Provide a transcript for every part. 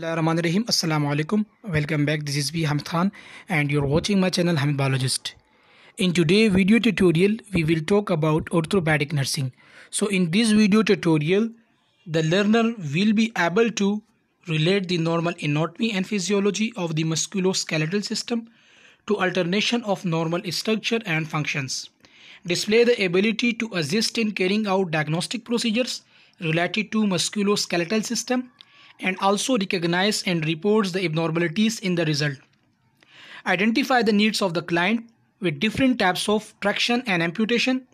Bismillahirrahmanirrahim. Assalamu alaikum. Welcome back. This is B Hamid Khan and you're watching my channel Hamid Biologist. In today's video tutorial, we will talk about orthopedic nursing. So in this video tutorial, the learner will be able to relate the normal anatomy and physiology of the musculoskeletal system to alternation of normal structure and functions. Display the ability to assist in carrying out diagnostic procedures related to musculoskeletal system and also recognize and reports the abnormalities in the result. Identify the needs of the client with different types of traction and amputation.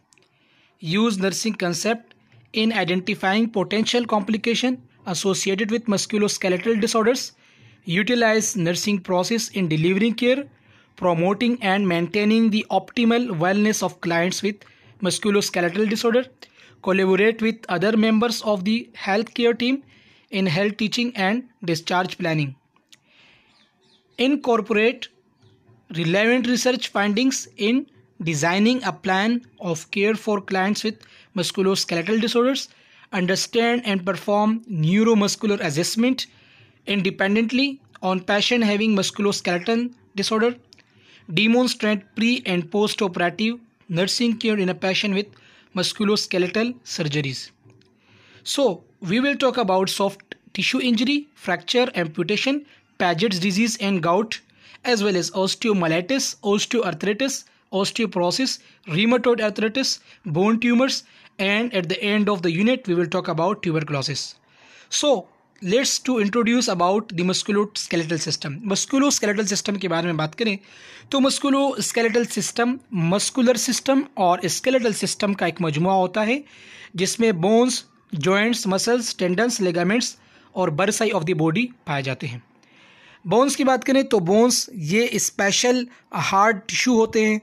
Use nursing concept in identifying potential complication associated with musculoskeletal disorders. Utilize nursing process in delivering care, promoting and maintaining the optimal wellness of clients with musculoskeletal disorder. Collaborate with other members of the healthcare team in health teaching and discharge planning. Incorporate relevant research findings in designing a plan of care for clients with musculoskeletal disorders, understand and perform neuromuscular assessment independently on patient having musculoskeletal disorder, demonstrate pre and post operative nursing care in a patient with musculoskeletal surgeries. So, we will talk about soft tissue injury, fracture, amputation, Paget's disease and gout, as well as osteomyelitis, osteoarthritis, osteoporosis, rheumatoid arthritis, bone tumors, and at the end of the unit we will talk about tuberculosis. So let's to introduce about the skeletal system musculo skeletal system के बारे में बात करें तो musculo skeletal system muscular system और skeletal system का एक मजमु होता है जिसमें bones joints muscles tendons ligaments और बरसाई ऑफ द बॉडी पाए जाते हैं बोन्स की बात करें तो बोन्स ये स्पेशल हार्ड टिश्यू होते हैं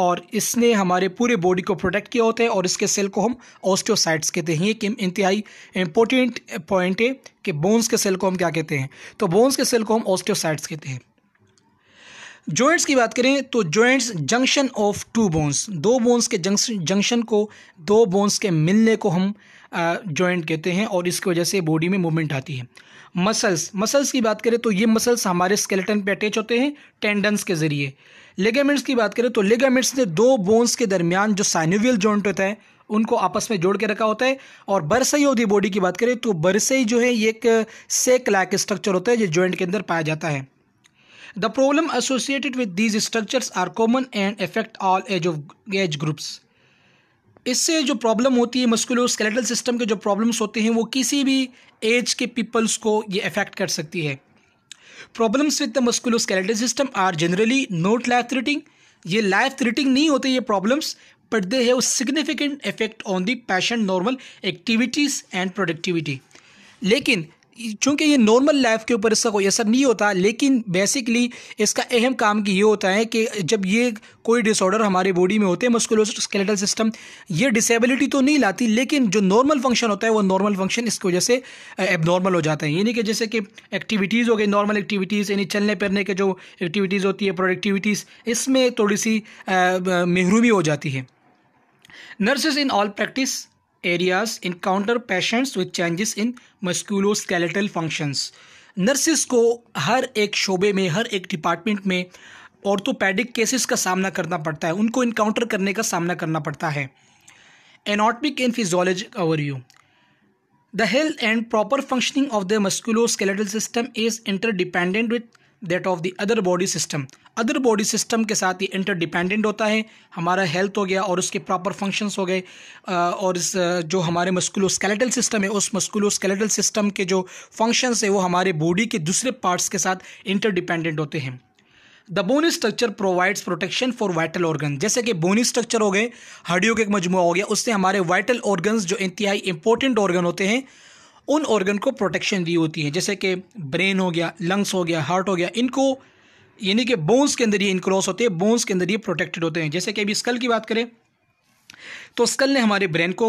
और इसने हमारे पूरे बॉडी को प्रोटेक्ट किया होता है और इसके सेल को हम ऑस्टियोसाइट्स कहते हैं ये कि इंतहाई इम्पोर्टेंट पॉइंट है कि बोन्स के सेल को हम क्या कहते हैं तो बोन्स के सेल को हम ऑस्टियोसाइट्स कहते हैं जॉइंट्स की बात करें तो joints junction of two bones दो बोन्स के जंक्शन को दो बोन्स के मिलने को हम जॉइंट कहते हैं और इसकी वजह से बॉडी में मूवमेंट आती है मसल्स मसल्स की बात करें तो ये मसल्स हमारे स्केलेटन पे अटैच होते हैं टेंडन्स के ज़रिए लेगामेंट्स की बात करें तो लेगामेंट्स ने दो बोन्स के दरमियान जो साइनोवियल जॉइंट होता है उनको आपस में जोड़ के रखा होता है और बरसई होती बॉडी की बात करें तो बरसई जो है ये एक सेक लायक स्ट्रक्चर होता है जो जॉइंट के अंदर पाया जाता है The problem associated with these structures are common and affect all age of age groups. इससे जो प्रॉब्लम होती है मस्कुलर स्केलेटल सिस्टम के जो प्रॉब्लम्स होते हैं वो किसी भी एज के पीपल्स को ये अफेक्ट कर सकती है problems with the muscular skeletal system are generally not life threatening ये लाइफ थ्रिटिंग नहीं होते ये problems but they have significant effect on the पैशन नॉर्मल एक्टिविटीज़ एंड प्रोडक्टिविटी लेकिन चूंकि ये नॉर्मल लाइफ के ऊपर इसका कोई असर नहीं होता लेकिन बेसिकली इसका अहम काम की ये होता है कि जब ये कोई डिसऑर्डर हमारे बॉडी में होते हैं मस्कुलोस्केलेटल सिस्टम ये डिसेबिलिटी तो नहीं लाती लेकिन जो नॉर्मल फंक्शन होता है वो नॉर्मल फंक्शन इसकी वजह से एबनॉर्मल हो जाते हैं यानी कि जैसे कि एक्टिविटीज़ हो गई नॉर्मल एक्टिविटीज़ यानी चलने फिरने के जो एक्टिविटीज़ होती है प्रोडक्टिविटीज़ इसमें थोड़ी सी महरूमी हो जाती है nurses in all practice areas encounter patients with changes in musculoskeletal functions nurses को हर एक शोबे में हर एक डिपार्टमेंट में ऑर्थोपैडिक केसेस का सामना करना पड़ता है उनको इनकाउंटर करने का सामना करना पड़ता है anatomic and overview the health and proper functioning of the musculoskeletal system is interdependent with that of the other body system other body system के साथ ये इंटरडिपेंडेंट होता है हमारा हेल्थ हो गया और उसके प्रॉपर फंक्शंस हो गए और इस जो हमारे मस्कुलोस्केलेटल सिस्टम है उस मस्कुलोस्केलेटल सिस्टम के जो फंक्शंस है वो हमारे बॉडी के दूसरे पार्ट्स के साथ इंटरडिपेंडेंट होते हैं the bone structure provides protection for vital organ जैसे कि बोन स्ट्रक्चर हो गए हड्डियों का एक मजमू हो गया उससे हमारे वाइटल ऑर्गन जो इंतहाई इंपॉर्टेंट ऑर्गन होते हैं उन ऑर्गन को प्रोटेक्शन दी होती है जैसे कि ब्रेन हो गया लंग्स हो गया हार्ट हो गया इनको यानी कि बोन्स के अंदर ये इनक्रॉस होते हैं बोन्स के अंदर ये प्रोटेक्टेड होते हैं जैसे कि अभी स्कल की बात करें तो स्कल ने हमारे ब्रेन को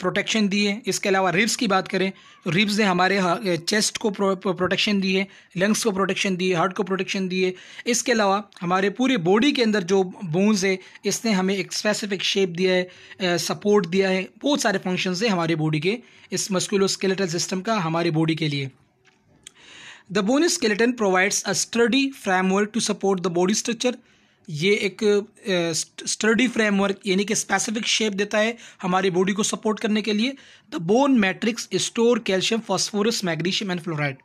प्रोटेक्शन दी है इसके अलावा रिब्स की बात करें तो रिब्स ने हमारे चेस्ट को प्रोटेक्शन दी है लंग्स को प्रोटेक्शन दी है हार्ट को प्रोटेक्शन दी है इसके अलावा हमारे पूरे बॉडी के अंदर जो बोन्स है इसने हमें एक स्पेसिफिक शेप दिया है सपोर्ट दिया है बहुत सारे फंक्शन है हमारे बॉडी के इस मस्कुलो सिस्टम का हमारे बॉडी के लिए the bone skeleton provides a sturdy framework to support the body structure ये एक स्टडी फ्रेमवर्क यानी कि स्पेसिफिक शेप देता है हमारी बॉडी को सपोर्ट करने के लिए the bone matrix store calcium phosphorus magnesium and fluoride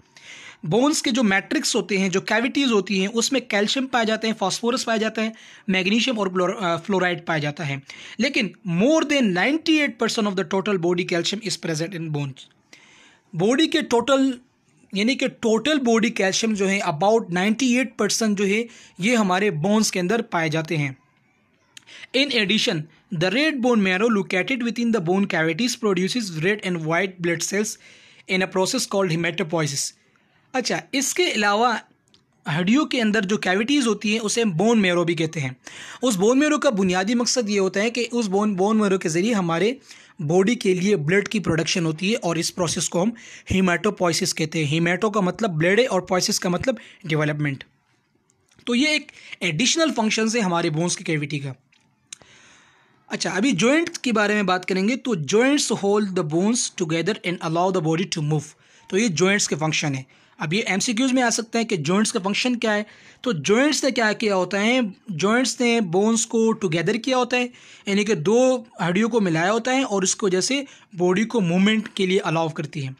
bones के जो मैट्रिक्स होते हैं जो कैविटीज़ होती हैं उसमें कैल्शियम पाए जाते हैं फॉस्फोरस पाया जाता है मैग्नीशियम और फ्लोराइड पाया जाता है लेकिन more than 98 percent of the total body calcium is present in bones body के टोटल यानी कि टोटल बॉडी कैल्शियम जो है अबाउट नाइन्टी एट परसेंट जो है ये हमारे बोन्स के अंदर पाए जाते हैं in addition the red bone marrow located within the bone cavities produce red and white blood cells in a process called haematopoiesis अच्छा इसके अलावा हड्डियों के अंदर जो कैविटीज़ होती हैं उसे हम बोन मेरो भी कहते हैं उस बोन मेरो का बुनियादी मकसद ये होता है कि उस बोन बोन मेरो के ज़रिए हमारे बॉडी के लिए ब्लड की प्रोडक्शन होती है और इस प्रोसेस को हम हीमेटोपोइसिस कहते हैं हीमेटो का मतलब ब्लड है और पॉइसिस का मतलब डेवलपमेंट तो ये एक एडिशनल फंक्शन है हमारे बोन्स की कैविटी का अच्छा अभी जॉइंट के बारे में बात करेंगे तो joints hold the bones together and allow the body to move तो ये जॉइंट्स के फंक्शन है अब ये क्यूज़ में आ सकते हैं कि जॉइंट्स का फंक्शन क्या है तो जॉइंट्स ने क्या किया होता है जॉइंट्स ने बोन्स को टुगेदर किया होता है यानी कि दो हड्डियों को मिलाया होता है और इसको जैसे बॉडी को मूवमेंट के लिए अलाउ करती है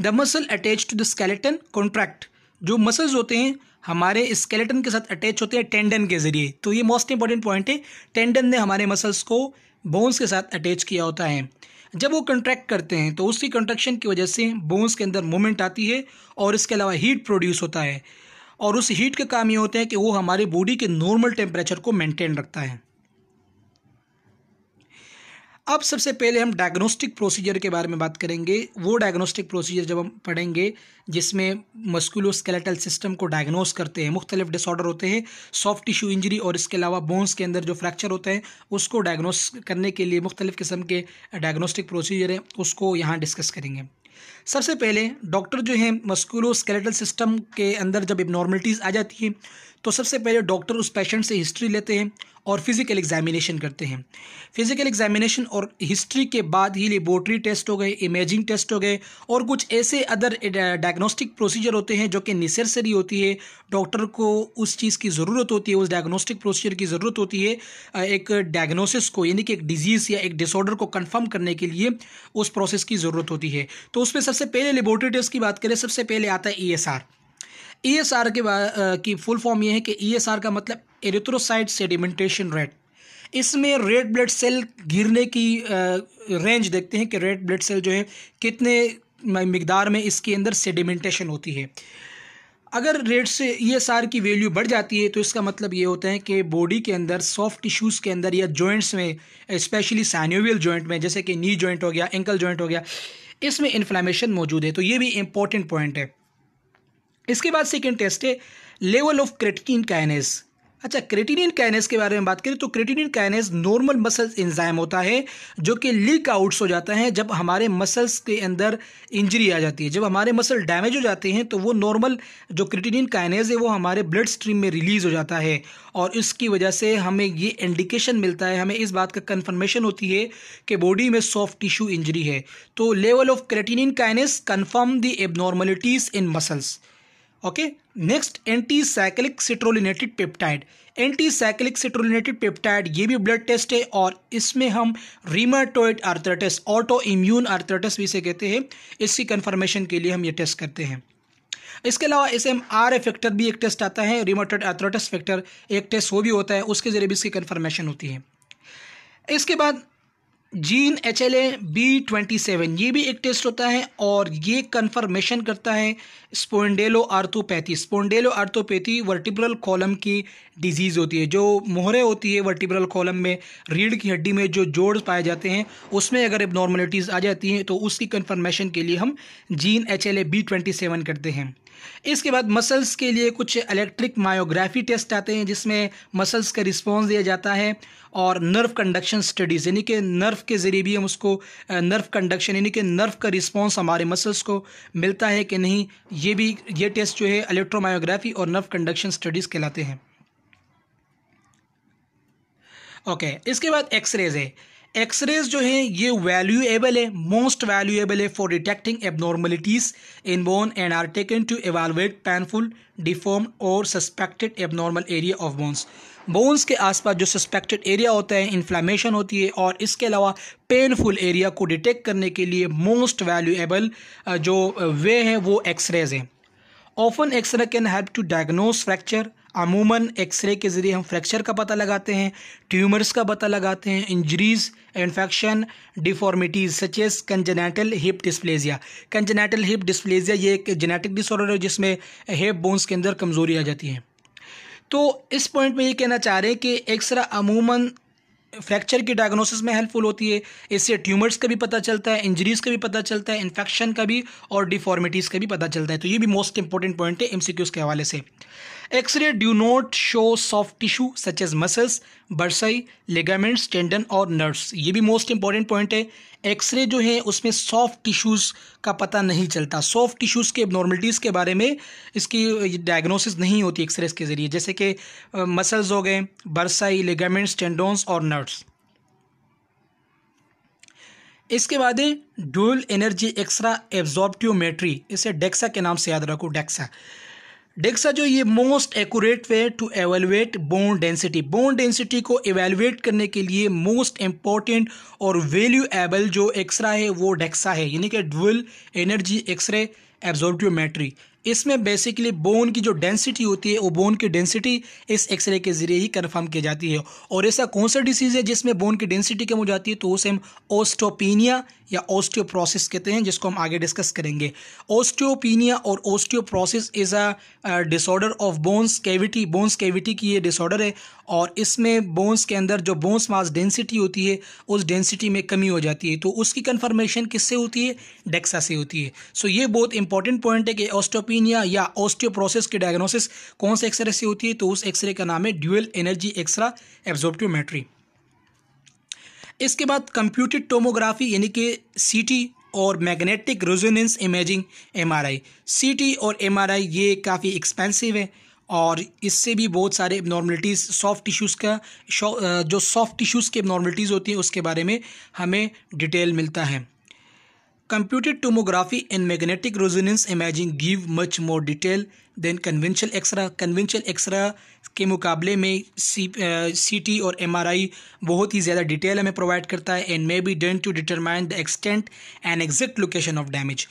the muscle attach to the skeleton contract जो मसल्स होते हैं हमारे स्केलेटन के साथ अटैच होते हैं टेंडन के ज़रिए तो ये मोस्ट इंपॉर्टेंट पॉइंट है टेंडन ने हमारे मसल्स को बोन्स के साथ अटैच किया होता है जब वो कंट्रैक्ट करते हैं तो उसकी कंट्रक्शन की वजह से बोन्स के अंदर मूवमेंट आती है और इसके अलावा हीट प्रोड्यूस होता है और उस हीट का काम ये होता है कि वो हमारे बॉडी के नॉर्मल टेम्परेचर को मेंटेन रखता है अब सबसे पहले हम डायग्नोस्टिक प्रोसीजर के बारे में बात करेंगे वो डायग्नोस्टिक प्रोसीजर जब हम पढ़ेंगे जिसमें मस्कुलोस्केलेटल सिस्टम को डायग्नोस करते हैं मुख्तलिफ डिसऑर्डर होते हैं सॉफ्ट टिश्यू इंजरी और इसके अलावा बोन्स के अंदर जो फ्रैक्चर होते हैं उसको डायग्नोस करने के लिए मुख्तलिफ किस्म के डायग्नोस्टिक प्रोसीजर हैं उसको यहाँ डिस्कस करेंगे सबसे पहले डॉक्टर जो हैं मस्कुलोस्केलेटल सिस्टम के अंदर जब इबनॉर्मलिटीज़ आ जाती हैं तो सबसे पहले डॉक्टर उस पेशेंट से हिस्ट्री लेते हैं और फिज़िकल एग्जामिनेशन करते हैं फिज़िकल एग्जामिनेशन और हिस्ट्री के बाद ही लेबोरेटरी टेस्ट हो गए इमेजिंग टेस्ट हो गए और कुछ ऐसे अदर डायग्नोस्टिक प्रोसीजर होते हैं जो कि निसेसरी होती है डॉक्टर को उस चीज़ की ज़रूरत होती है उस डायग्नोस्टिक प्रोसीजर की ज़रूरत होती है एक डायग्नोसिस को यानी कि एक डिज़ीज़ या एक डिसऑर्डर को कन्फर्म करने के लिए उस प्रोसेस की ज़रूरत होती है तो उसमें सबसे पहले लेबोरेटरी टेस्ट की बात करें सबसे पहले आता है E e E S R के की फुल फॉर्म ये है कि ई एस आर का मतलब एरिथ्रोसाइट सेडिमेंटेशन रेट इसमें रेड ब्लड सेल गिरने की रेंज देखते हैं कि रेड ब्लड सेल जो है कितने मकदार में इसके अंदर सेडिमेंटेशन होती है अगर रेड से ई एस आर की वैल्यू बढ़ जाती है तो इसका मतलब ये होता है कि बॉडी के अंदर सॉफ्ट टिश्यूज़ के अंदर या जॉइंट्स में स्पेशली सैन्यूवियल जॉइंट में जैसे कि नी जॉइंट हो गया एंकल जॉइंट हो गया इसमें इन्फ्लामेशन मौजूद है तो ये भी इंपॉर्टेंट पॉइंट है इसके बाद सेकेंड टेस्ट है लेवल ऑफ क्रेटिन काइनेस अच्छा क्रेटिनिन काइनेस के बारे में बात करें तो creatinine kinase normal muscles enzyme होता है जो कि लीक आउट्स हो जाता है जब हमारे मसल्स के अंदर इंजरी आ जाती है जब हमारे मसल डैमेज हो जाते हैं तो वो नॉर्मल जो क्रेटिनिन काइनेस है वो हमारे ब्लड स्ट्रीम में रिलीज़ हो जाता है और इसकी वजह से हमें ये इंडिकेशन मिलता है हमें इस बात का कन्फर्मेशन होती है कि बॉडी में सॉफ्ट टिश्यू इंजरी है तो level of creatinine kinase confirm the abnormalities in muscles okay next anti cyclic citrullinated peptide anti cyclic citrullinated peptide ये भी ब्लड टेस्ट है और इसमें हम rheumatoid arthritis auto immune arthritis भी इसे कहते हैं इसकी कन्फर्मेशन के लिए हम ये टेस्ट करते हैं इसके अलावा एस एम आर फैक्टर भी एक टेस्ट आता है रिमाटोइड आर्थराइटिस फैक्टर एक टेस्ट वो भी होता है उसके जरिए भी इसकी कन्फर्मेशन होती है इसके बाद gene H L A B twenty seven ये भी एक टेस्ट होता है और ये कन्फर्मेशन करता है spondyloarthropathy spondyloarthropathy vertebral column की डिजीज़ होती है जो मोहरें होती है वर्टिब्रल कॉलम में रीढ़ की हड्डी में जो जोड़ पाए जाते हैं उसमें अगर एबनॉर्मलिटीज़ आ जाती हैं तो उसकी कन्फर्मेशन के लिए हम gene H L A B twenty seven करते हैं इसके बाद मसल्स के लिए कुछ इलेक्ट्रिक मायोग्राफी टेस्ट आते हैं जिसमें मसल्स का रिस्पॉन्स दिया जाता है और नर्व कंडक्शन स्टडीज़ यानी कि नर्व के ज़रिए भी हम उसको नर्व कंडक्शन यानी कि नर्व का रिस्पॉन्स हमारे मसल्स को मिलता है कि नहीं ये भी ये टेस्ट जो है इलेक्ट्रोमायोग्राफी और नर्व कंडक्शन स्टडीज़ कहलाते हैं ओके okay, इसके बाद एक्सरेज है एक्सरेज जो है ये वैल्यूएबल है मोस्ट वैल्यूएबल है for detecting abnormalities in bone and are taken to evaluate painful deform और suspected abnormal area of bones bones के आसपास जो सस्पेक्टेड एरिया होता है इन्फ्लामेशन होती है और इसके अलावा पेनफुल एरिया को डिटेक्ट करने के लिए मोस्ट वैल्यूएबल जो वे हैं वो एक्सरेज हैं often x-ray can help to diagnose fracture अमूमन एक्सरे के ज़रिए हम फ्रैक्चर का पता लगाते हैं ट्यूमर्स का पता लगाते हैं injuries infection deformities such as congenital hip dysplasia congenital hip dysplasia ये एक जेनेटिक डिसऑर्डर है जिसमें हिप बोन्स के अंदर कमज़ोरी आ जाती है तो इस पॉइंट में ये कहना चाह रहे हैं कि एक्सरा अमूमन फ्रैक्चर की डायग्नोसिस में हेल्पफुल होती है इससे ट्यूमर्स का भी पता चलता है इंजरीज़ का भी पता चलता है इन्फेक्शन का भी और डिफॉर्मिटीज़ का भी पता चलता है तो ये भी मोस्ट इंपॉर्टेंट पॉइंट है एमसीक्यूज के हवाले से x-ray ray do show soft tissue such as muscles muscles, bursae, tendon और नर्व्स ये भी मोस्ट इंपॉर्टेंट पॉइंट है एक्सरे जो है उसमें सॉफ्ट टिश्यूज़ का पता नहीं चलता सॉफ्ट टिश्यूज़ के नॉर्मलिटीज़ के बारे में इसकी डायग्नोसिस नहीं होती एक्सरे के ज़रिए जैसे कि मसल्स हो गए बरसाई लिगामेंट्स टेंडोन्स और नर्व्स इसके बाद है डुअल एनर्जी एक्सरा एब्जॉर्प्टियोमेट्री इसे डेक्सा के नाम से याद रखो डेक्सा डेक्सा जो ये most accurate way to evaluate bone density bone density को एवेलुएट करने के लिए मोस्ट इम्पॉर्टेंट और वैल्यूएबल जो एक्सरा है वो डेक्सा है यानी कि डुअल एनर्जी एक्सरे एब्जॉर्बियोमेट्री इसमें बेसिकली बोन की जो डेंसिटी होती है वो बोन की डेंसिटी इस एक्सरे के ज़रिए ही कन्फर्म की जाती है और ऐसा कौन सा डिसीज़ है जिसमें बोन की डेंसिटी कम हो जाती है तो उसे हम ओस्टोपिनिया या ओस्टियोप्रोसिस कहते हैं जिसको हम आगे डिस्कस करेंगे ओस्टियोपीनिया और osteoporosis is a disorder of bones cavity bones cavity की ये डिसऑर्डर है और इसमें बोन्स के अंदर जो बोन्स मास डेंसिटी होती है उस डेंसिटी में कमी हो जाती है तो उसकी कन्फर्मेशन किससे होती है डेक्सा से होती है सो so, ये बहुत इंपॉर्टेंट पॉइंट है कि ऑस्टोपीनिया या ऑस्टियोप्रोसेस की डायग्नोसिस कौन से एक्सरे से होती है तो उस एक्सरे का नाम है ड्यूअल एनर्जी एक्सरा एब्जॉर्प्टियोमेट्री इसके बाद कंप्यूटेड टोमोग्राफी यानी कि सीटी और मैग्नेटिक रेजोनेंस इमेजिंग एमआरआई सीटी और एमआरआई ये काफ़ी एक्सपेंसिव है और इससे भी बहुत सारे एबनॉर्मलिटीज़ सॉफ्ट टिश्यूज़ का जो सॉफ्ट टिश्यूज़ की एबनॉर्मलिटीज़ होती हैं उसके बारे में हमें डिटेल मिलता है computed tomography and magnetic resonance imaging give much more detail than conventional x-ray conventional x-ray के मुकाबले में सी टी और एम आर आई बहुत ही ज़्यादा डिटेल हमें प्रोवाइड करता है and may be done to determine the extent and exact location of damage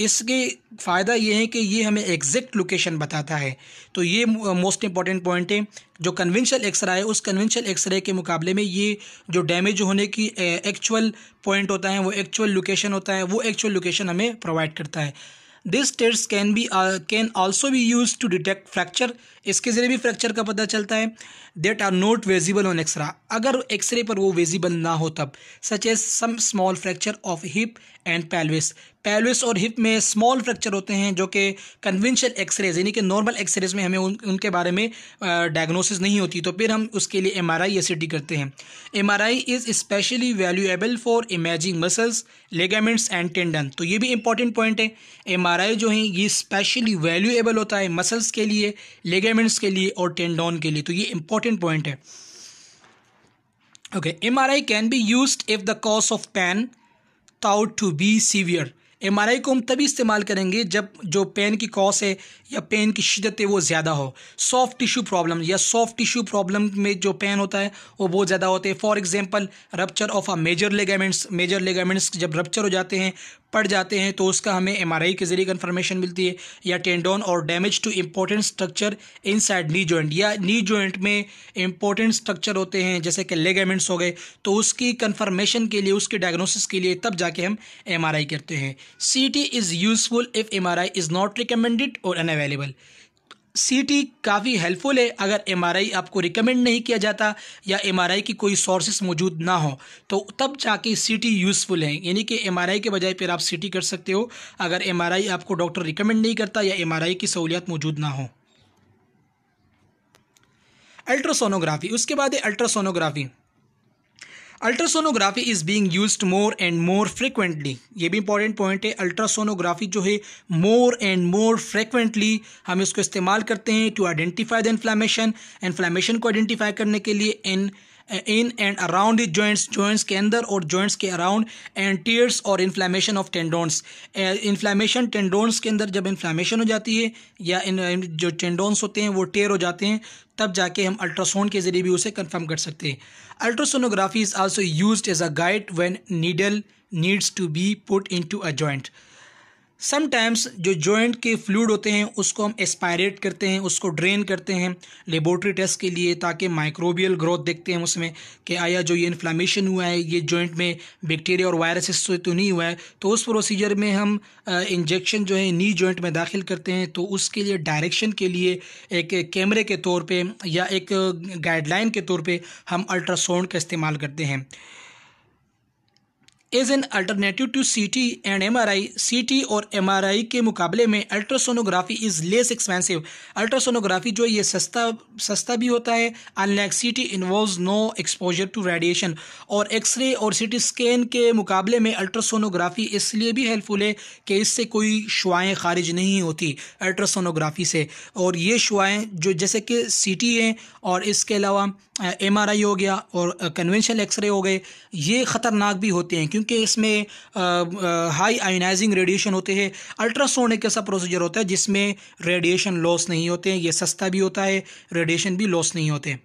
इसके फ़ायदा ये है कि ये हमें एग्जैक्ट लोकेशन बताता है तो ये मोस्ट इंपॉर्टेंट पॉइंट है जो कन्वेंशनल एक्सरा है उस कन्वेंशनल एक्सरे के मुकाबले में ये जो डैमेज होने की एक्चुअल पॉइंट होता है वो एक्चुअल लोकेशन होता है वो एक्चुअल लोकेशन हमें प्रोवाइड करता है this test can be can also be use to detect fracture इसके ज़रिए भी फ्रैक्चर का पता चलता है that are not visible on x-ray अगर एक्सरे पर वो वेजिबल ना हो तब such as some small fracture of hip and pelvis pelvis और हिप में स्मॉल फ्रैक्चर होते हैं जो कि कन्वेंशनल एक्सरेज यानी कि नॉर्मल एक्सरेज में हमें उन, उनके बारे में डायग्नोसिस नहीं होती तो फिर हम उसके लिए एम आर आई या डी करते हैं M R I is specially valuable for imaging muscles ligaments and tendon तो ये भी इंपॉर्टेंट पॉइंट है एम आर आई जो है ये स्पेशली वैल्यूएबल होता है मसल्स के लिए लेगामेंट्स के लिए और टेंडॉन के लिए तो ये इंपॉर्टेंट पॉइंट है okay M R I can be use if the cause of pain thought to be severe M को हम तभी इस्तेमाल करेंगे जब जो पेन की कॉस है या पेन की शिदत है वो ज़्यादा हो सॉफ्ट टिश्यू प्रॉब्लम या सॉफ्ट टिश्यू प्रॉब्लम में जो पेन होता है वो बहुत ज़्यादा होते हैं for example rupture of a major ligaments major ligaments जब रप्चर हो जाते हैं पड़ जाते हैं तो उसका हमें एमआरआई के जरिए कन्फर्मेशन मिलती है या टेंडोन और damage to important structure inside knee joint या नी जॉइंट में इम्पोर्टेंट स्ट्रक्चर होते हैं जैसे कि लेगामेंट्स हो गए तो उसकी कन्फर्मेशन के लिए उसके डायग्नोसिस के लिए तब जाके हम एम करते हैं C is useful if M is not recommended और अनअवेलेबल सीटी काफ़ी हेल्पफुल है अगर एमआरआई आपको रिकमेंड नहीं किया जाता या एमआरआई की कोई सोर्सेस मौजूद ना हो तो तब जाके सीटी यूज़फुल है यानी कि एमआरआई के बजाय फिर आप सीटी कर सकते हो अगर एमआरआई आपको डॉक्टर रिकमेंड नहीं करता या एमआरआई की सहूलियत मौजूद ना हो अल्ट्रासोनोग्राफी उसके बाद है ultrasonography ultrasonography is being used more and more frequently ये भी इंपॉर्टेंट पॉइंट है अल्ट्रासोनोग्राफी जो है मोर एंड मोर फ्रीक्वेंटली हम इसको इस्तेमाल करते हैं to identify the inflammation inflammation को आइडेंटिफाई करने के लिए and in and around joints joints के अंदर और जॉइंट्स के अराउंड एंड टीयर्स और inflammation of tendons inflammation tendons के अंदर जब इन्फ्लामेशन हो जाती है या इन, जो टेंडोन्स होते हैं वो टेयर हो जाते हैं तब जाके हम अल्ट्रासाउंड के ज़रिए भी उसे कंफर्म कर सकते हैं ultrasonography is also used as a guide when needle needs to be put into a joint sometimes जो जॉइंट के फ्लूड होते हैं उसको हम एस्पायरेट करते हैं उसको ड्रेन करते हैं लेबोरेटरी टेस्ट के लिए ताकि माइक्रोबियल ग्रोथ देखते हैं उसमें कि आया जो ये इन्फ्लामेशन हुआ है ये जॉइंट में बैक्टीरिया और वायरसेस से तो नहीं हुआ है तो उस प्रोसीजर में हम इंजेक्शन जो है नी जॉइंट में दाखिल करते हैं तो उसके लिए डायरेक्शन के लिए एक कैमरे के तौर पर या एक गाइडलाइन के तौर पर हम अल्ट्रासाउंड का इस्तेमाल करते हैं as an alternative to C T and M R I C T और एम आर आई के मुकाबले में ultrasonography is less expensive ultrasonography जो ये सस्ता सस्ता भी होता है unlike T involve no exposure to radiation और एक्सरे और सी टी स्कैन के मुकाबले में अल्ट्रासोनोग्राफी इसलिए भी हेल्पफुल है कि इससे कोई शुआएँ खारिज नहीं होती अल्ट्रासोनोग्राफी से और ये शुआएँ जो जैसे कि सी टी हैं और इसके अलावा एम आर आई हो गया और कन्वेंशनल एक्सरे हो गए ये ख़तरनाक भी होते हैं क्योंकि इसमें हाई आयोनाइजिंग रेडिएशन होते हैं अल्ट्रासाउंड एक ऐसा प्रोसीजर होता है जिसमें रेडिएशन लॉस नहीं होते हैं ये सस्ता भी होता है रेडिएशन भी लॉस नहीं होते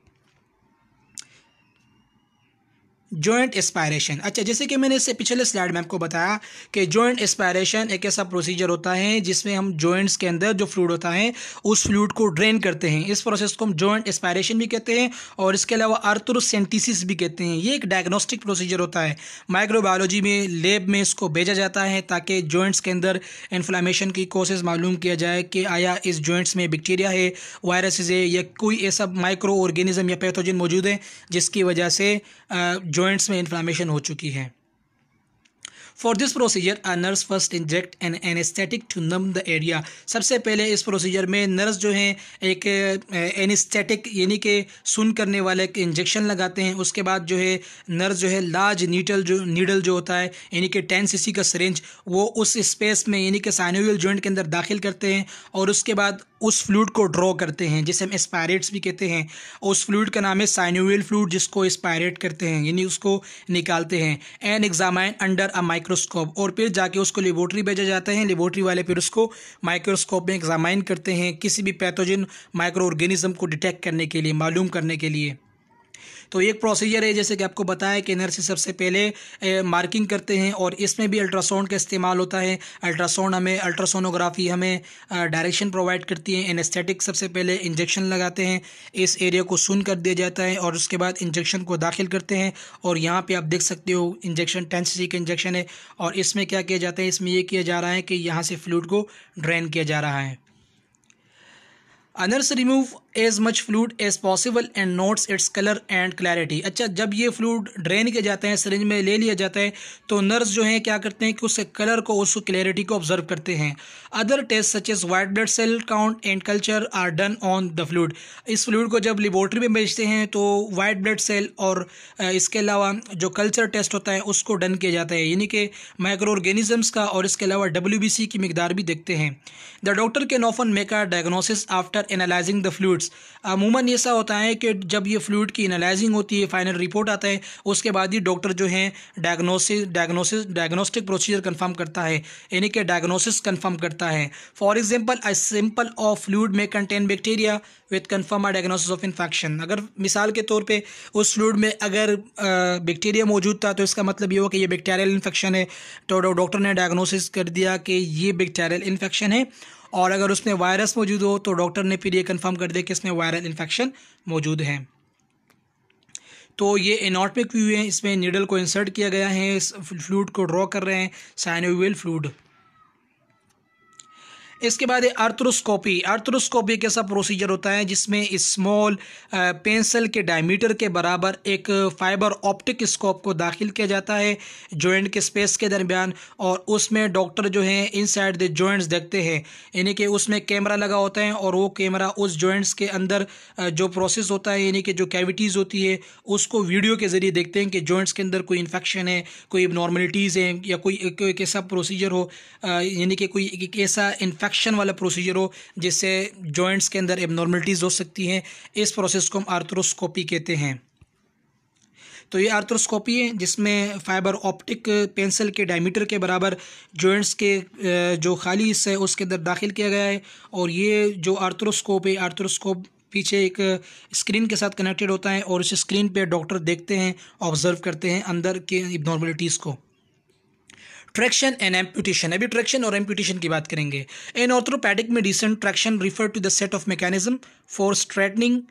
जॉइंट एस्पायरेशन अच्छा जैसे कि मैंने इससे पिछले स्लाइड में आपको बताया कि जॉइंट एस्पायरेशन एक ऐसा प्रोसीजर होता है जिसमें हम जॉइंट्स के अंदर जो फ्लूड होता है उस फ्लूड को ड्रेन करते हैं इस प्रोसेस को हम जॉइंट एस्पायरेशन भी कहते हैं और इसके अलावा अर्थरोसेंटिसिस भी कहते हैं ये एक डायग्नोस्टिक प्रोसीजर होता है माइक्रोबायोलॉजी में लेब में इसको भेजा जाता है ताकि जॉइंट्स के अंदर इन्फ्लामेशन की कोसेस मालूम किया जाए कि आया इस जॉइंट्स में बैक्टीरिया है वायरसेज है या कोई ऐसा माइक्रो ऑर्गेनिज्म या पैथोजन मौजूद है जिसकी वजह से जो जॉइंट्स में इन्फ्लामेशन हो चुकी है for this procedure a nurse first inject an anaesthetic to numb the area सबसे पहले इस प्रोसीजर में नर्स जो हैं एक एनेस्थेटिक यानी कि सुन करने वाले एक इंजेक्शन लगाते हैं उसके बाद जो है नर्स जो है लार्ज नीडल जो नीडल जो होता है यानी कि टेन सी का सरेंज वो उस स्पेस में यानी कि साइनोवियल जॉइंट के अंदर दाखिल करते हैं और उसके बाद उस फ्लूड को ड्रॉ करते हैं जिसे हम स्पायरेट्स भी कहते हैं उस फ्लूड का नाम है साइनोवियल फ्लूड जिसको स्पायरेट करते हैं यानी उसको निकालते हैं and examine under a microscope और फिर जाके उसको लेबोरेटरी भेजा जाता है लेबोरेटरी वाले फिर उसको माइक्रोस्कोप में एग्जामाइन करते हैं किसी भी पैथोजन माइक्रो ऑर्गेनिज्म को डिटेक्ट करने के लिए मालूम करने के लिए तो एक प्रोसीजर है जैसे कि आपको बताया कि नर्स सबसे पहले मार्किंग करते हैं और इसमें भी अल्ट्रासाउंड का इस्तेमाल होता है अल्ट्रासाउंड हमें अल्ट्रासोनोग्राफी हमें डायरेक्शन प्रोवाइड करती है एनेस्थेटिक सबसे पहले इंजेक्शन लगाते हैं इस एरिया को सुन कर दिया जाता है और उसके बाद इंजेक्शन को दाखिल करते हैं और यहाँ पर आप देख सकते हो इंजेक्शन टेन का इंजेक्शन है और इसमें क्या किया जाता है इसमें यह किया जा रहा है कि यहाँ से फ्लूड को ड्रेन किया जा रहा है a nurse remove as much fluid as possible and notes its colour and clarity अच्छा जब ये फ्लूड ड्रेन किया जाता है सरेंज में ले लिया जाता है तो नर्स जो है क्या करते हैं कि उस कलर को उस क्लैरिटी को ऑब्जर्व करते हैं other test such as white blood cell count and culture are done on the fluid इस फ्लूड को जब लेबोरेटरी में भेजते हैं तो वाइट ब्लड सेल और इसके अलावा जो कल्चर टेस्ट होता है उसको डन किया जाता है यानी कि माइक्रो ऑर्गेनिजम्स का और इसके अलावा डब्ल्यू की मिकदार भी देखते हैं the doctor can often make a diagnosis after analysing the fluid fluids अमूमन ऐसा होता है कि जब ये फ्लूड की एनालाइजिंग होती है फाइनल रिपोर्ट आता है उसके बाद ही डॉक्टर जो है diagnosis diagnosis diagnostic procedure confirm करता है यानी कि डायग्नोसिस कंफर्म करता है for example a sample of fluid में contain bacteria with confirm a diagnosis of infection अगर मिसाल के तौर पर उस फ्लूड में अगर बैक्टीरिया मौजूद था तो इसका मतलब ये हो कि यह बैक्टेरियल इन्फेक्शन है तो डॉक्टर ने डायग्नोसिस कर दिया कि ये बैक्टेरियल इन्फेक्शन है और अगर उसमें वायरस मौजूद हो तो डॉक्टर ने फिर ये कन्फर्म कर दिया कि इसमें वायरल इन्फेक्शन मौजूद है तो ये एनाटमिक व्यू है इसमें नीडल को इंसर्ट किया गया है इस फ्लूड को ड्रॉ कर रहे हैं साइनोवियल फ्लूड इसके बाद है आर्थरोस्कोपी आर्थरोस्कोपी एक ऐसा प्रोसीजर होता है जिसमें स्मॉल पेंसिल के डायमीटर के बराबर एक फाइबर ऑप्टिक स्कोप को दाखिल किया जाता है जॉइंट के स्पेस के दरमियान और उसमें डॉक्टर जो हैं इन साइड द जॉइंट्स देखते हैं यानी कि उसमें कैमरा लगा होता है और वो कैमरा उस जॉइंट्स के अंदर जो प्रोसेस होता है यानी कि जो कैविटीज़ होती है उसको वीडियो के ज़रिए देखते हैं कि जॉइंट्स के अंदर कोई इन्फेक्शन है कोई नॉर्मलिटीज़ हैं या कोई एक ऐसा प्रोसीजर हो यानी कि कोई एक ऐसा इन्फेक्शन एक्शन वाला प्रोसीजर हो जिससे जॉइंट्स के अंदर एबनॉर्मलिटीज़ हो सकती हैं इस प्रोसेस को हम आर्थ्रोस्कोपी कहते हैं तो ये आर्थ्रोस्कोपी है जिसमें फाइबर ऑप्टिक पेंसिल के डायमीटर के बराबर जॉइंट्स के जो खाली हिस्सा है उसके अंदर दाखिल किया गया है और ये जो आर्थ्रोस्कोप है आर्थ्रोस्कोप पीछे एक स्क्रीन के साथ कनेक्टेड होता है और इस स्क्रीन पे डॉक्टर देखते हैं ऑब्ज़र्व करते हैं अंदर के इबनॉर्मलिटीज़ को ट्रैक्शन एंड एम्पूटेशन अभी ट्रैक्शन और एम्पूटेशन की बात करेंगे in orthopaedic recent traction refer to the set of mechanism for straightening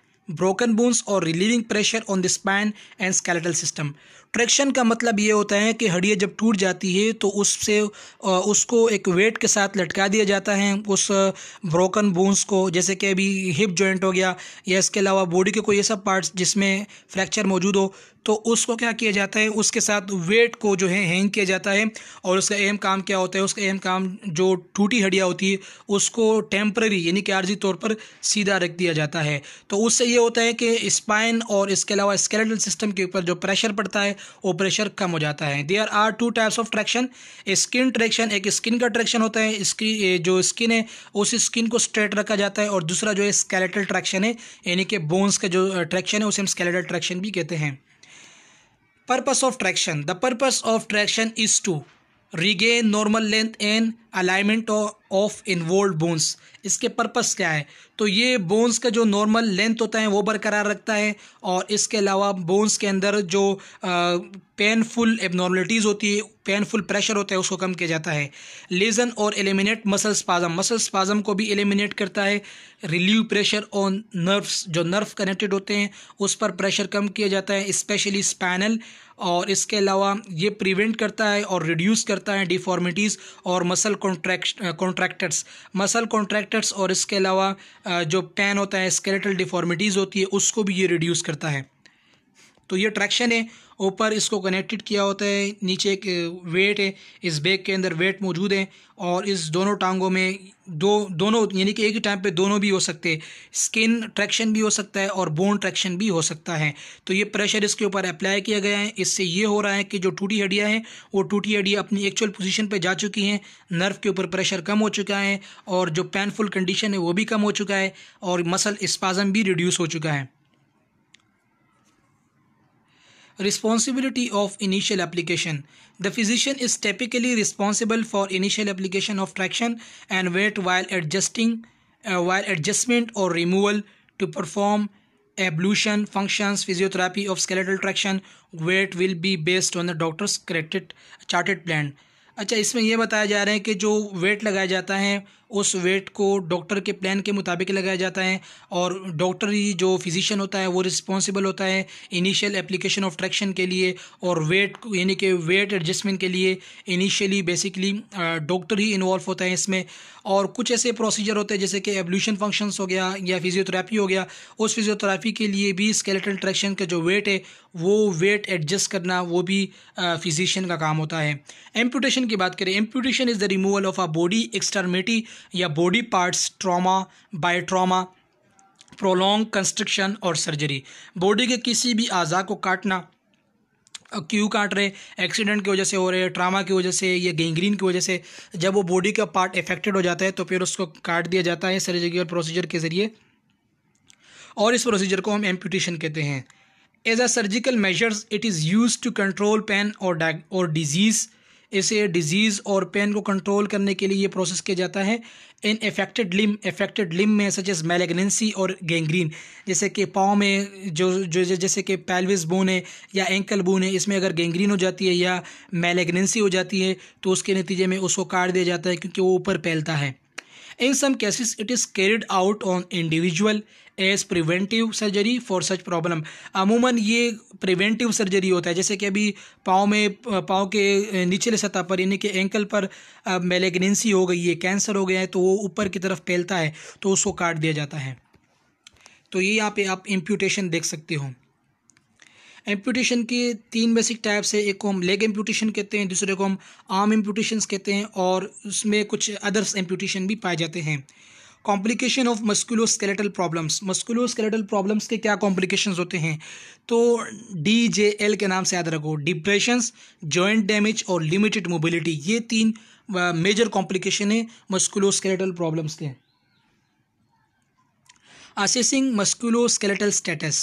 broken bones और relieving pressure on the spine and skeletal system traction का मतलब ये होता है कि हड्डियाँ जब टूट जाती है तो उससे उसको एक वेट के साथ लटका दिया जाता है उस ब्रोकन बोन्स को जैसे कि अभी हिप जॉइंट हो गया या इसके अलावा बॉडी के कोई ऐसा पार्ट्स जिसमें फ्रैक्चर मौजूद हो तो उसको क्या किया जाता है उसके साथ वेट को जो है हैंग किया जाता है और उसका एम काम क्या होता है उसका एम काम जो टूटी हड्डियाँ होती है उसको टेम्प्ररी यानी कि आर्जी तौर पर सीधा रख दिया जाता है तो उससे ये होता है कि स्पाइन और इसके अलावा स्केलेटल सिस्टम के ऊपर जो प्रेशर पड़ता है वो प्रेशर कम हो जाता है there are two types of traction skin traction एक स्किन का ट्रैक्शन होता है इसकी जो स्किन है उस स्किन को स्ट्रेट रखा जाता है और दूसरा जो है स्केलेटल ट्रैक्शन है यानी कि बोन्स का जो ट्रैक्शन है उसे हम स्केलेटल ट्रैक्शन भी कहते हैं purpose of traction the purpose of traction is to regain normal length and alignment of involve bones इसके पर्पस क्या है तो ये बोन्स का जो नॉर्मल लेंथ होता है वो बरकरार रखता है और इसके अलावा बोन्स के अंदर जो पेनफुल एबनॉर्मलिटीज़ होती है पेनफुल प्रेशर होता है उसको कम किया जाता है लेजन और eliminate muscle spasm muscle spasm को भी एलिमिनेट करता है रिलीव प्रेशर ऑन नर्व्स जो नर्व कनेक्टेड होते हैं उस पर प्रेशर कम किया जाता है स्पेशली स्पैनल और इसके अलावा ये प्रिवेंट करता है और रिड्यूस करता है डिफॉर्मिटीज़ और muscle contract contractures muscle contractures और इसके अलावा जो पैन होता है स्केलेटल डिफॉर्मिटीज़ होती है उसको भी ये रिड्यूस करता है तो ये ट्रैक्शन है ऊपर इसको कनेक्टेड किया होता है नीचे एक वेट है इस बैग के अंदर वेट मौजूद है और इस दोनों टांगों में दो दोनों यानी कि एक ही टाइम पे दोनों भी हो सकते हैं स्किन ट्रैक्शन भी हो सकता है और बोन ट्रैक्शन भी हो सकता है तो ये प्रेशर इसके ऊपर अप्लाई किया गया है इससे ये हो रहा है कि जो टूटी हड्डियाँ हैं वो टूटी हड्डियाँ अपनी एक्चुअल पोजिशन पर जा चुकी हैं नर्व के ऊपर प्रेशर कम हो चुका है और जो पेनफुल कंडीशन है वो भी कम हो चुका है और मसल स्पाजम भी रिड्यूस हो चुका है Responsibility of initial application. The physician is typically responsible for initial application of traction and weight while adjusting uh, while adjustment or removal to perform ablution functions physiotherapy of skeletal traction weight will be based on the doctor's corrected charted plan अच्छा इसमें यह बताया जा रहा है कि जो wait लगाया जाता है उस वेट को डॉक्टर के प्लान के मुताबिक लगाया जाता है और डॉक्टर ही जो फिजिशियन होता है वो रिस्पॉन्सिबल होता है इनिशियल एप्लीकेशन ऑफ ट्रैक्शन के लिए और वेट यानी कि वेट एडजस्टमेंट के लिए इनिशियली बेसिकली डॉक्टर ही इन्वॉल्व होता है इसमें और कुछ ऐसे प्रोसीजर होते हैं जैसे कि एबल्यूशन फंक्शंस हो गया या फिजियोथेरापी हो गया उस फिजियोथेरापी के लिए भी स्केलेटल ट्रैक्शन का जो वेट है वो वेट एडजस्ट करना वो भी फिजिशियन का काम होता है एम्पूटेशन की बात करें amputation is the removal of a body extremity या body parts trauma by trauma prolong constriction और सर्जरी बॉडी के किसी भी अज़ा को काटना क्यों काट रहे एक्सीडेंट की वजह से हो रहे ट्रामा की वजह से या गेंग्रीन की वजह से जब वो बॉडी का पार्ट इफेक्टेड हो जाता है तो फिर उसको काट दिया जाता है सर्जरी और प्रोसीजर के ज़रिए और इस प्रोसीजर को हम एम्पूटेशन कहते हैं as a surgical measures it is use to control pain और और डिजीज़ इसे डिजीज़ और पेन को कंट्रोल करने के लिए ये प्रोसेस किया जाता है इन एफेक्टेड लिम एफेक्टेड लिम में सच एज और गेंग्रीन जैसे कि पाँव में जो जो जैसे कि पैल्विस बोन है या एंकल बोन है इसमें अगर गेंग्रीन हो जाती है या मेलेग्नेंसी हो जाती है तो उसके नतीजे में उसको काट दिया जाता है क्योंकि वो ऊपर फैलता है In some cases, it is carried out on individual as preventive surgery for such problem अमूमन ये प्रिवेंटिव सर्जरी होता है जैसे कि अभी पाँव में पाँव के निचले सतह पर यानी कि एंकल पर मेलेग्नेंसी हो गई है कैंसर हो गया है तो वो ऊपर की तरफ फैलता है तो उसको काट दिया जाता है तो ये यहाँ पे आप इम्प्यूटेशन देख सकते हो एम्पूटेशन के तीन बेसिक टाइप्स है एक को हम लेग एम्पूटेशन कहते हैं दूसरे को हम आर्म एम्पूटेशन कहते हैं और उसमें कुछ अदर्स एम्पूटेशन भी पाए जाते हैं complication of musculoskeletal problems musculoskeletal problems के क्या कॉम्प्लिकेशंस होते हैं तो डी जे एल के नाम से याद रखो डिप्रेशंस जॉइंट डैमेज और लिमिटेड मोबिलिटी ये तीन मेजर कॉम्प्लिकेशन है मस्कुलोस्केलेटल प्रॉब्लम्स के assessing musculoskeletal status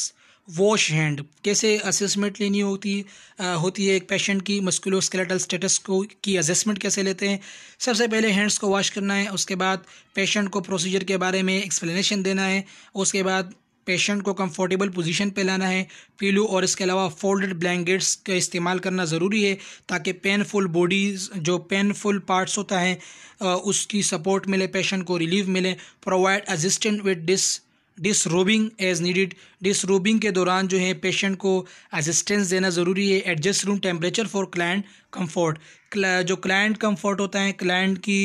wash hand कैसे असेसमेंट लेनी होती आ, होती है एक पेशेंट की मस्कुलोस्केलेटल स्टेटस को की असेसमेंट कैसे लेते हैं सबसे पहले हैंड्स को वॉश करना है उसके बाद पेशेंट को प्रोसीजर के बारे में एक्सप्लेनेशन देना है उसके बाद पेशेंट को कंफर्टेबल पोजीशन पे लाना है पीलू और इसके अलावा फोल्डेड ब्लैंकेट्स का इस्तेमाल करना ज़रूरी है ताकि पेनफुल बॉडीज़ जो पेनफुल पार्ट्स होता है उसकी सपोर्ट मिले पेशेंट को रिलीफ मिले provide assistant with dis disrobing as needed disrobing के दौरान जो है पेशेंट को असिस्टेंस देना ज़रूरी है adjust room temperature for client comfort जो क्लाइंट कम्फर्ट होता है क्लाइंट की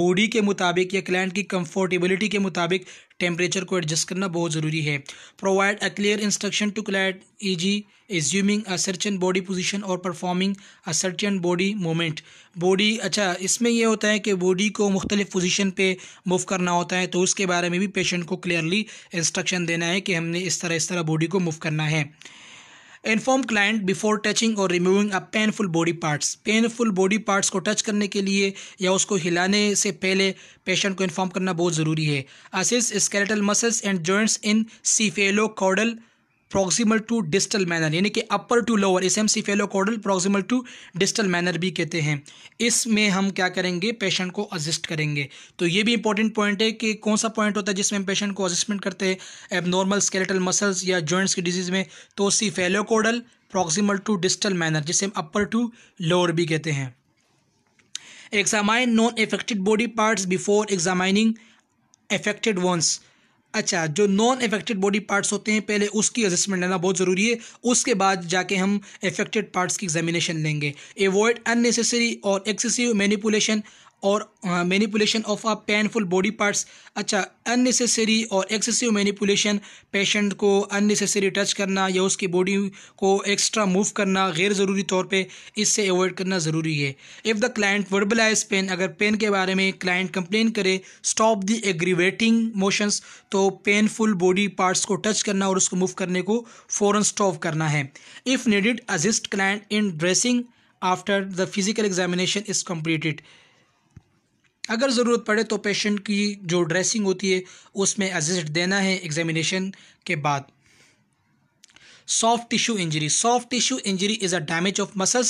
बॉडी के मुताबिक या क्लाइंट की कम्फर्टेबिलिटी के मुताबिक टेम्परेचर को एडजस्ट करना बहुत ज़रूरी है provide a clear instruction to client E G assuming a certain body position और performing a certain body movement body अच्छा इसमें यह होता है कि बॉडी को मुख्तलिफ पोजिशन पर मूव करना होता है तो उसके बारे में भी पेशेंट को क्लियरली इंस्ट्रक्शन देना है कि हमने इस तरह इस तरह बॉडी को मूव करना है इन्फॉर्म क्लाइंट बिफोर टचिंग और removing a painful body parts painful body parts को टच करने के लिए या उसको हिलाने से पहले पेशेंट को इन्फॉर्म करना बहुत ज़रूरी है assess skeletal muscles and joints in cephalocaudal proximal to distal manner यानी कि अपर टू लोअर इसे हम cephalocaudal proximal to distal manner भी कहते हैं इसमें हम क्या करेंगे पेशेंट को असिस्ट करेंगे तो ये भी इंपॉर्टेंट पॉइंट है कि कौन सा पॉइंट होता है जिसमें हम पेशेंट को असिस्टमेंट करते हैं एबनॉर्मल स्केलेटल मसल्स या जॉइंट्स की डिजीज़ में तो cephalocaudal proximal to distal manner जिसे हम अपर टू लोअर भी कहते हैं examine non affected body parts before examining affected ones अच्छा जो नॉन इफेक्टेड बॉडी पार्ट्स होते हैं पहले उसकी एडजस्टमेंट लेना बहुत ज़रूरी है उसके बाद जाके हम इफेक्टेड पार्ट्स की एग्जामिनेशन लेंगे एवॉइड अननेसेसरी और एक्सेसिव मैनिपुलेशन और manipulation of a painful body parts अच्छा अननेसेसरी और एक्सेसिव मैनिपुलेशन पेशेंट को अननेसेसरी टच करना या उसकी बॉडी को एक्स्ट्रा मूव करना गैर ज़रूरी तौर पे इससे अवॉइड करना ज़रूरी है if the client verbalize pain अगर पेन के बारे में क्लाइंट कंप्लेन करे स्टॉप द एग्रीवेटिंग मोशंस तो पेनफुल बॉडी पार्ट्स को टच करना और उसको मूव करने को फ़ौर स्टॉप करना है if needed assist client in dressing after the physical examination is completed अगर ज़रूरत पड़े तो पेशेंट की जो ड्रेसिंग होती है उसमें असिस्ट देना है एग्जामिनेशन के बाद soft tissue injury soft tissue injury is a damage of muscles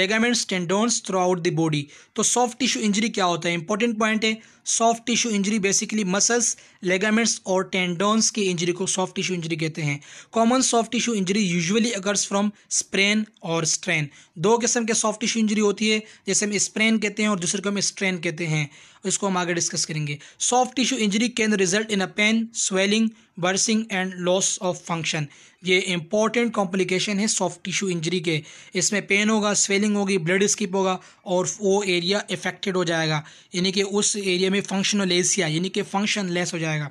ligaments tendons throughout the body तो soft tissue injury क्या होता है important point है soft tissue injury basically muscles ligaments और tendons की injury को soft tissue injury कहते हैं common soft tissue injury usually occurs from sprain और strain दो किस्म के soft tissue injury होती है जैसे हम sprain कहते हैं और दूसरे को हम strain कहते हैं इसको हम आगे डिस्कस करेंगे soft tissue injury can result in a pain swelling bruising and loss of function ये इंपॉर्टेंट कॉम्प्लिकेशन है सॉफ्ट टिश्यू इंजरी के इसमें पेन होगा स्वेलिंग होगी ब्लड स्किप होगा और वो एरिया इफेक्टेड हो जाएगा यानी कि उस एरिया में लेसिया यानी कि फंक्शन लेस हो जाएगा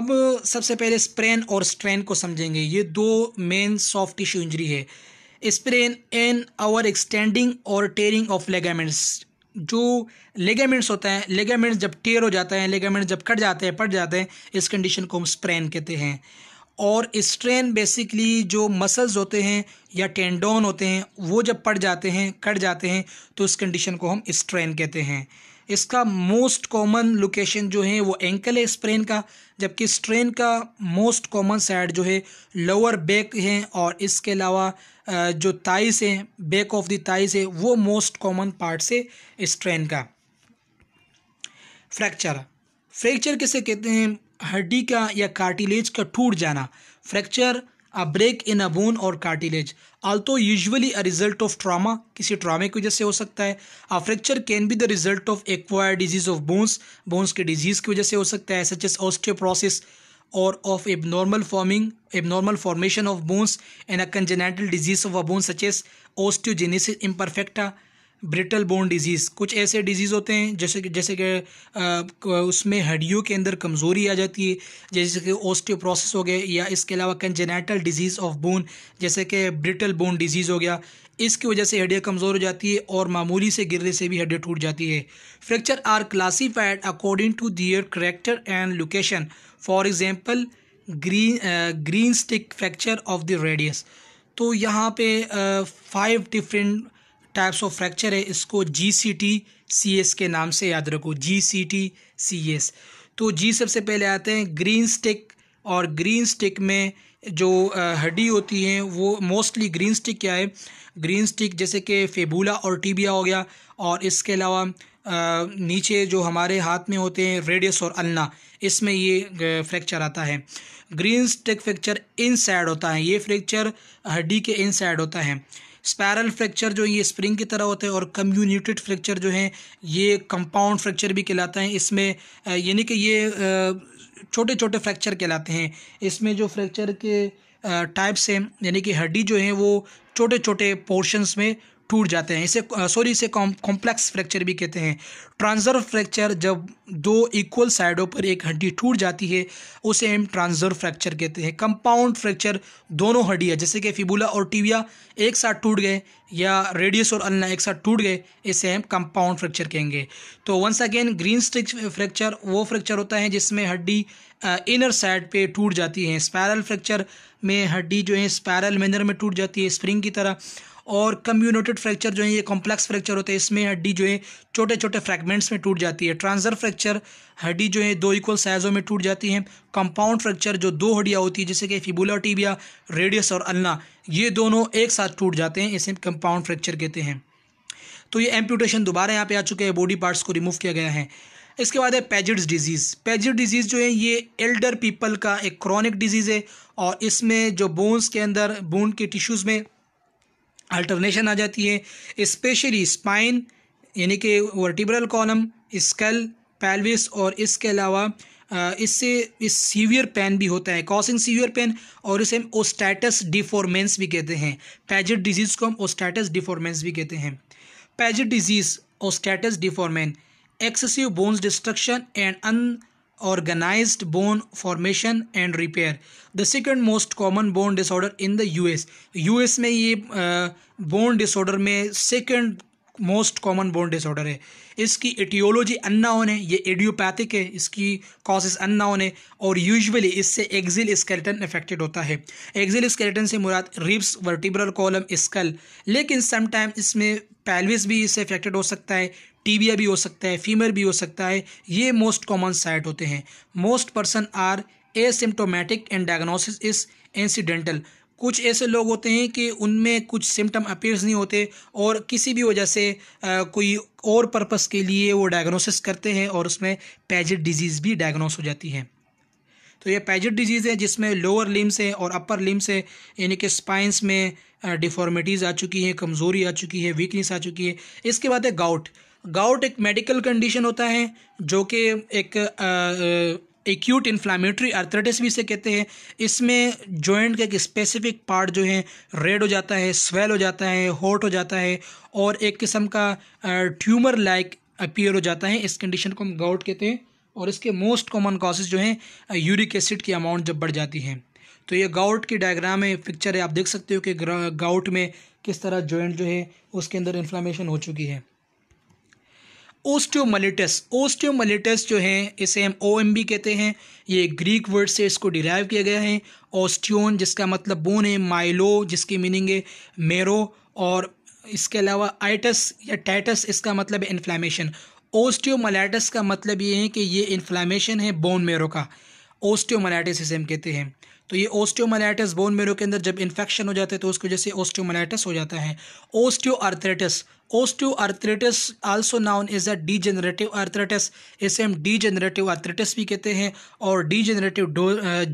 अब सबसे पहले स्प्रेन और स्ट्रेन को समझेंगे ये दो मेन सॉफ्ट टिश्यू इंजरी है स्प्रेन एन आवर एक्सटेंडिंग और टेयरिंग ऑफ लेगामेंट्स जो लेगामेंट्स होते हैं लेगामेंट्स जब टेयर हो जाते हैं लेगामेंट्स जब कट जाते हैं पट जाते हैं इस कंडीशन को हम स्प्रेन कहते हैं और स्ट्रेन बेसिकली जो मसल्स होते हैं या टेंडोन होते हैं वो जब पट जाते हैं कट जाते हैं तो इस कंडीशन को हम स्ट्रेन कहते हैं इसका मोस्ट कॉमन लोकेशन जो है वो एंकल है स्प्रेन का जबकि स्ट्रेन का मोस्ट कॉमन साइड जो है लोअर बैक है और इसके अलावा जो ताइस है बैक ऑफ द ताइस है वो मोस्ट कॉमन पार्ट से स्ट्रेन का फ्रैक्चर फ्रैक्चर किसे कहते हैं हड्डी का या कार्टिलेज का टूट जाना fracture a break in a bone और cartilage also usually a result of trauma किसी ट्रामे की वजह से हो सकता है a fracture can be the result of acquire disease of bones bones के डिजीज की वजह से हो सकता है सच एस ऑस्टियोप्रोसिस और of abnormal forming abnormal formation of bones and a congenital disease of a bone such as osteogenesis imperfecta brittle bone disease कुछ ऐसे डिजीज़ होते हैं जैसे कि जैसे कि उसमें हड्डियों के अंदर कमज़ोरी आ जाती है जैसे कि ओस्टियोप्रोसेस हो गया या इसके अलावा कंजेनेटल डिजीज़ ऑफ बोन जैसे कि ब्रिटल बोन डिजीज़ हो गया इसकी वजह से हड्डियाँ कमज़ोर हो जाती है और मामूली से गिरने से भी हड्डियाँ टूट जाती है fracture are classified according to their character and location for example green green stick fracture of the radius तो यहाँ पे five different types of fracture है इसको जी सी टी सी एस के नाम से याद रखो जी सी टी सी एस तो जी सबसे पहले आते हैं ग्रीन स्टिक और ग्रीन स्टिक में जो हड्डी होती हैं वो मोस्टली ग्रीन स्टिक क्या है ग्रीन स्टिक जैसे कि फेबूला और टीबिया हो गया और इसके अलावा नीचे जो हमारे हाथ में होते हैं रेडियस और अलना इसमें ये फ्रैक्चर आता है ग्रीन स्टिक फ्रैक्चर इनसाइड होता है ये फ्रैक्चर हड्डी के इनसाइड होता है स्पैरल फ्रैक्चर जो ये स्प्रिंग की तरह होते हैं और कम्यूनिटेड फ्रैक्चर जो हैं ये कंपाउंड फ्रैक्चर भी कहलाते हैं इसमें यानी कि ये छोटे छोटे फ्रैक्चर कहलाते हैं इसमें जो फ्रैक्चर के टाइप्स हैं यानी कि हड्डी जो है वो छोटे छोटे पोर्शंस में टूट जाते हैं इसे सॉरी इसे कॉम्प्लेक्स फ्रैक्चर भी कहते हैं ट्रांजर फ्रैक्चर जब दो इक्वल साइडों पर एक हड्डी टूट जाती है उसे हम ट्रांजर फ्रैक्चर कहते हैं कंपाउंड फ्रैक्चर दोनों हड्डियाँ जैसे कि फिबुला और टीविया एक साथ टूट गए या रेडियस और अल्ना एक साथ टूट गए इसे हम कंपाउंड फ्रैक्चर कहेंगे तो once again green stick fracture वो फ्रैक्चर होता है जिसमें हड्डी इनर साइड पे टूट जाती है स्पैरल फ्रैक्चर में हड्डी जो है स्पैरल मैनर में टूट जाती है स्प्रिंग की तरह और कम्यूनेटेड फ्रैक्चर जो है ये कॉम्प्लेक्स फ्रैक्चर होते हैं इसमें हड्डी जो है छोटे छोटे फ्रैगमेंट्स में टूट जाती है ट्रांसर फ्रैक्चर हड्डी जो है दो इक्वल साइजों में टूट जाती है कंपाउंड फ्रैक्चर जो दो हड्डियाँ होती है जैसे कि फिबुला टीबिया रेडियस और अल्ना ये दोनों एक साथ टूट जाते हैं इसे कंपाउंड फ्रैक्चर कहते हैं तो ये एम्प्यूटेशन दोबारा यहाँ पे आ चुके हैं बॉडी पार्ट्स को रिमूव किया गया है इसके बाद है पेजिड्स डिजीज़ पेजिड डिजीज़ जो है ये एल्डर पीपल का एक क्रॉनिक डिजीज़ है और इसमें जो बोन्स के अंदर बोन के टिश्यूज़ में अल्टरनेशन आ जाती है स्पेशली स्पाइन यानी कि वर्टिब्रल कॉलम स्कल पैलविस और इसके अलावा इससे इस सीवियर पेन भी होता है कॉसिंग सीवियर पेन और इसे हम ओस्टैटस डिफॉर्मेंस भी कहते हैं पैजेट डिजीज़ को हम ओस्टैटस डिफॉर्मेंस भी कहते हैं Paget disease osteitis deformans excessive bones destruction and un organized bone formation and repair the second most common bone disorder in the us us में ये bone disorder में second most common bone disorder है इसकी aetiology unknown है ये idiopathic है इसकी causes unknown है और यूजुअली इससे एक्जिल स्केलेटन इफेक्टेड होता है एक्जिल स्केलेटन से मुराद रिब्स वर्टिब्रल कॉलम स्कल लेकिन समटाइम इसमें पैलविस भी इससे इफेक्टेड हो सकता है टीबिया भी हो सकता है फीमर भी हो सकता है ये मोस्ट कॉमन साइट होते हैं most person are asymptomatic and diagnosis is incidental कुछ ऐसे लोग होते हैं कि उनमें कुछ सिम्टम अपीयर्स नहीं होते और किसी भी वजह से आ, कोई और पर्पस के लिए वो डायग्नोसिस करते हैं और उसमें पैजिट डिजीज़ भी डायग्नोस हो जाती है तो ये पैजिट डिजीज़ है जिसमें लोअर लिम्स है और अपर लिम्स है यानी कि स्पाइंस में डिफॉर्मिटीज़ आ चुकी हैं कमज़ोरी आ चुकी है वीकनेस आ चुकी है इसके बाद है गाउट गाउट एक मेडिकल कंडीशन होता है जो कि एक एक्यूट इन्फ्लामेटरी अर्थराइटिस भी इसे कहते हैं इसमें जॉइंट का एक स्पेसिफिक पार्ट जो है रेड हो जाता है स्वेल हो जाता है हॉट हो जाता है और एक किस्म का ट्यूमर लाइक अपीयर हो जाता है इस कंडीशन को हम गाउट कहते हैं और इसके मोस्ट कॉमन कॉजेज जो हैं यूरिक एसिड की अमाउंट जब बढ़ जाती है तो ये गाउट की डायग्राम है पिक्चर है आप देख सकते हो कि गाउट में किस तरह जॉइंट जो है उसके अंदर इन्फ्लामेशन हो चुकी है ओस्टियोमलिटस ओस्टियोमलिटस जो है इसे हम ओ एम बी कहते हैं ये ग्रीक वर्ड से इसको डिराइव किया गया है ओस्टियोन जिसका मतलब बोन है माइलो जिसकी मीनिंग है मेरो और इसके अलावा आइटस या टाइटस इसका मतलब इन्फ्लामेशन ओस्टियोमलाइटस का मतलब ये है कि ये इन्फ्लामेशन है बोन मेरो का ओस्टियोमलाइटिस इसे हम कहते हैं तो ये ओस्टियोमलाइटिस बोन मेरो के अंदर जब इन्फेक्शन हो जाता है तो उसकी वजह से ओस्टियोमलाइटिस हो जाता है osteoarthritis osteoarthritis also known as a degenerative arthritis इसे हम डीजेनरेटिव आर्थराइटिस भी कहते हैं और डीजेनरेटिव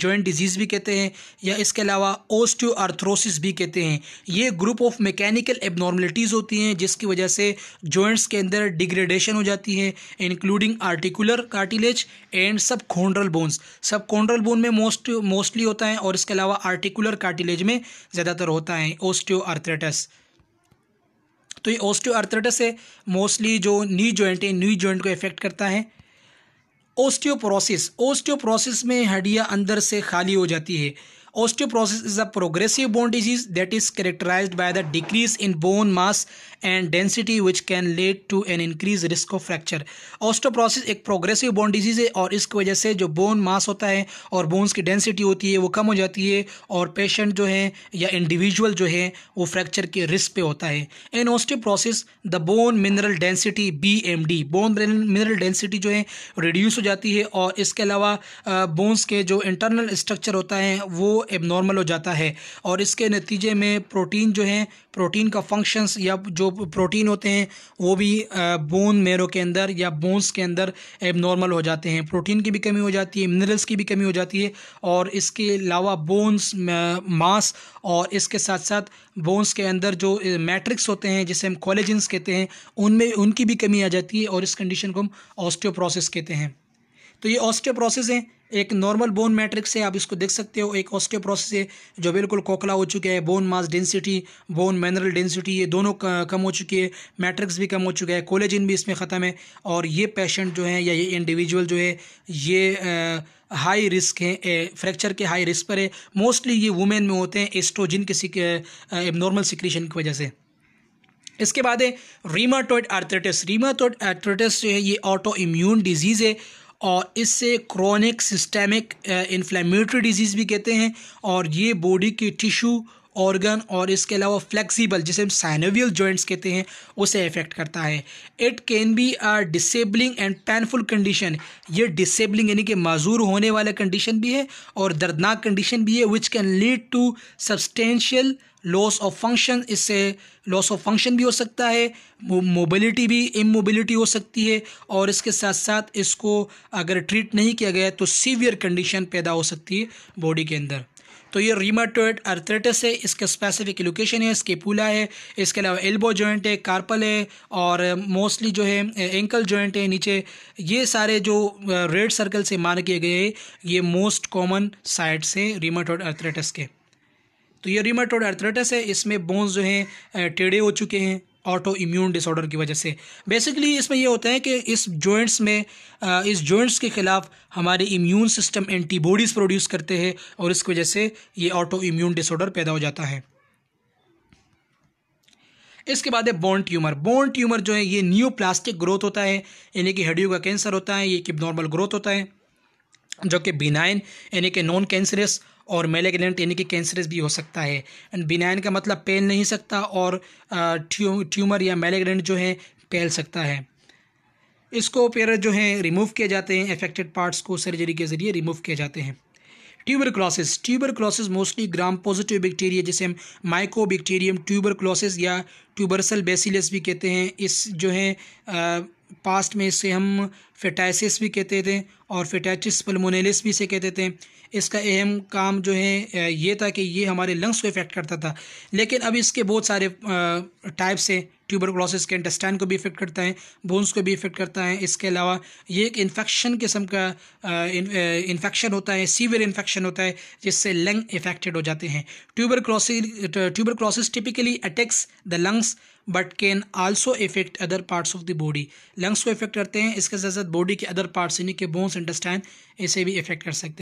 जॉइंट डिजीज़ भी कहते हैं या इसके अलावा ओस्टियोआर्थरोसिस भी कहते हैं ये ग्रुप ऑफ मैकेनिकल एबनॉर्मलिटीज़ होती हैं जिसकी वजह से जॉइंट्स के अंदर डिग्रेडेशन हो जाती है इंक्लूडिंग आर्टिकुलर कार्टिलेज एंड सब subchondral bones subchondral bone में मोस्ट मोस्टली होता है और इसके अलावा आर्टिकुलर कार्टिलेज में ज़्यादातर होता है ओस्टियोआर्थराइटिस तो ये ऑस्टियोआर्थराइटिस है मोस्टली जो नी जॉइंट है नी ज्वाइंट को इफेक्ट करता है ओस्टियोपोरोसिस ओस्टियोपोरोसिस में हड्डियाँ अंदर से खाली हो जाती है osteoporosis is a progressive bone disease that is characterized by the decrease in bone mass and density which can lead to an increased risk of fracture osteoporosis एक progressive bone disease है और इसकी वजह से जो bone mass होता है और bones की density होती है वो कम हो जाती है और patient जो है या individual जो है वो fracture के risk पे होता है in osteoporosis the bone mineral density BMD bone mineral density जो है reduce हो जाती है और इसके अलावा बोन्स के जो इंटरनल स्ट्रक्चर होता है वो एबनॉर्मल हो जाता है और इसके नतीजे में प्रोटीन जो है प्रोटीन का फंक्शंस या जो प्रोटीन होते हैं वो भी बोन मेरो के अंदर या बोन्स के अंदर एबनॉर्मल हो जाते हैं प्रोटीन की भी कमी हो जाती है मिनरल्स की भी कमी हो जाती है और इसके अलावा बोन्स मांस और इसके साथ साथ बोन्स के अंदर जो मैट्रिक्स होते हैं जिसे हम कॉलेजेंस कहते हैं उनमें उनकी भी कमी आ जाती है और इस कंडीशन को हम ऑस्टियोप्रोसेस कहते हैं तो ये ऑस्टियोप्रोसेस हैं एक नॉर्मल बोन मैट्रिक्स है आप इसको देख सकते हो एक ऑस्टियोप्रोसेस है जो बिल्कुल कोकला हो चुका है bone mass density bone mineral density ये दोनों कम हो चुकी है मैट्रिक्स भी कम हो चुका है कोलेजिन भी इसमें ख़त्म है और ये पेशेंट जो है या ये इंडिविजुअल जो है ये आ, हाई रिस्क है फ्रैक्चर के हाई रिस्क पर है मोस्टली ये वुमेन में होते हैं एस्ट्रोजिन के नॉर्मल सिक्रीशन की वजह से इसके बाद है रीमाटोइड आर्थराइटिस रीमाटोइड आर्थ्रेटिस जो है ये ऑटो इम्यून डिजीज़ है और इससे क्रॉनिक सिस्टेमिक इन्फ्लेमेटरी डिजीज़ भी कहते हैं और ये बॉडी के टिश्यू ऑर्गन और इसके अलावा फ्लेक्सिबल जिसे हम साइनोवियल जॉइंट्स कहते हैं उसे इफेक्ट करता है it can be a disabling and painful condition ये डिसेबलिंग यानी कि माजूर होने वाला कंडीशन भी है और दर्दनाक कंडीशन भी है which can lead to substantial loss of function इससे लॉस ऑफ फंक्शन भी हो सकता है मोबिलिटी भी इमोबिलिटी हो सकती है और इसके साथ साथ इसको अगर ट्रीट नहीं किया गया तो सीवियर कंडीशन पैदा हो सकती है बॉडी के अंदर तो ये रीमाटोइड अर्थरेटिस है इसका स्पेसिफिक लोकेशन है इसके पुला है इसके अलावा एल्बो जॉइंट है कार्पल है और मोस्टली जो है एंकल जॉइंट है नीचे ये सारे जो रेड uh, सर्कल से मार किए गए हैं ये मोस्ट कॉमन साइट्स हैं रीमाटोइड अर्थरेटिस के तो ये रिमाटोड आर्थराइटिस है इसमें बोन्स जो हैं टेढ़े हो चुके हैं ऑटो इम्यून डिसऑर्डर की वजह से बेसिकली इसमें यह होता है कि इस जॉइंट्स में इस जॉइंट्स के ख़िलाफ़ हमारे इम्यून सिस्टम एंटीबॉडीज़ प्रोड्यूस करते हैं और इसकी वजह से ये ऑटो इम्यून डिसऑर्डर पैदा हो जाता है इसके बाद है बोन ट्यूमर बोन ट्यूमर जो है ये न्यू प्लास्टिक ग्रोथ होता है यानी कि हड्डियों का कैंसर होता है ये एक नॉर्मल ग्रोथ होता है जो कि बिनाइन यानी कि नॉन कैंसरस और मेलेगनेंट यानी कि कैंसरस भी हो सकता है एंड बिनाइन का मतलब पेल नहीं सकता और ट्यू, ट्यूमर या मेलेगनेंट जो है पेल सकता है इसको फिर जो है रिमूव किए जाते हैं अफेक्टेड पार्ट्स को सर्जरी के ज़रिए रिमूव किए जाते हैं tuberculosis tuberculosis mostly gram positive bacteria जिसे हम माइको बैक्टीरियम ट्यूबर क्लॉसिस या ट्यूबरसल बेसिलस भी कहते हैं इस जो है पास्ट में इसे हम फेटाइसिस भी कहते थे और फेटाइटिस पलमोनेलिस भी इसे कहते थे इसका अहम काम जो है ये था कि ये हमारे लंग्स को इफ़ेक्ट करता था लेकिन अब इसके बहुत सारे टाइप्स हैं ट्यूबर क्लोसिस के इंटेस्टाइन को भी इफेक्ट करता है बोन्स को भी इफेक्ट करता है इसके अलावा ये एक इन्फेक्शन किस्म का इन्फेक्शन होता है सीवियर इन्फेक्शन होता है जिससे लंग इफेक्टेड हो जाते हैं tuberculosis tuberculosis typically attacks the lungs but can also affect other parts of the body lungs को इफेक्ट करते हैं इसके साथ साथ बॉडी के अदर पार्ट्स यानी कि बोन्स इंटेस्टाइन इसे भी इफेक्ट कर सकते हैं